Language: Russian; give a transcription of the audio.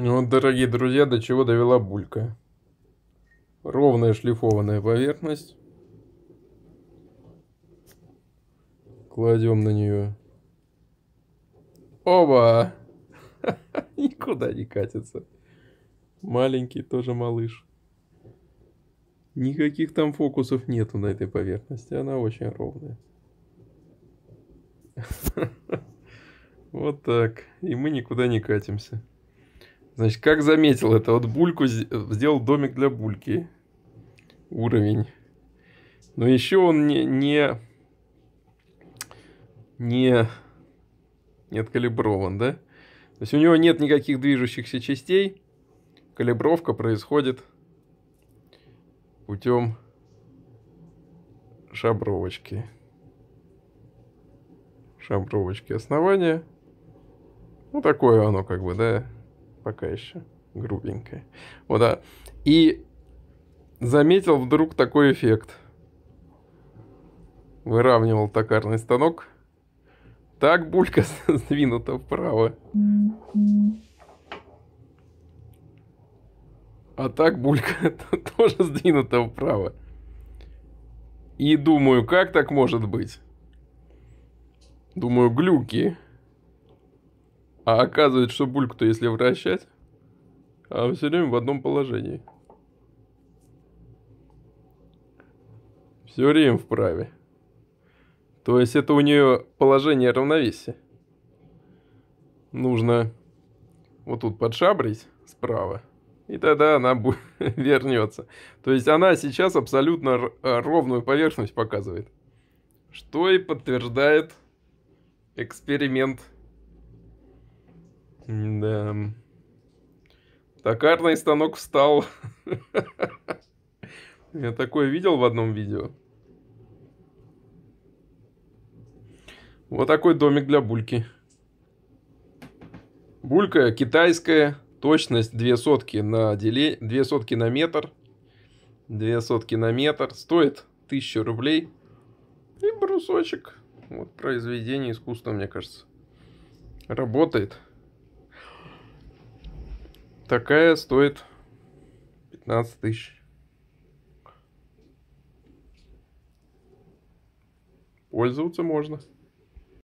Ну Вот, дорогие друзья, до чего довела булька. Ровная шлифованная поверхность. Кладем на нее. Оба! Никуда не катится. Маленький тоже малыш. Никаких там фокусов нету на этой поверхности. Она очень ровная. Вот так. И мы никуда не катимся. Значит, как заметил это, вот бульку сделал домик для бульки. Уровень. Но еще он не, не, не, не откалиброван, да? То есть у него нет никаких движущихся частей. Калибровка происходит путем шабровочки. Шабровочки основания. Ну, такое оно как бы, да, пока еще грубенькая. Вот, да. И заметил вдруг такой эффект. Выравнивал токарный станок. Так булька сдвинута вправо. А так булька тоже сдвинута вправо. И думаю, как так может быть? Думаю, глюки. А оказывается, что бульку-то если вращать, а все время в одном положении. Все время вправе. То есть это у нее положение равновесия. Нужно вот тут подшабрить справа, и тогда она вернется. То есть она сейчас абсолютно э, ровную поверхность показывает, что и подтверждает эксперимент да. Токарный станок встал. Я такое видел в одном видео. Вот такой домик для бульки. Булька китайская, точность 2 сотки на, деле... 2 сотки на метр. 2 сотки на метр. Стоит 1000 рублей. И брусочек. Вот произведение искусства, мне кажется. Работает. Такая стоит 15 тысяч. Пользоваться можно.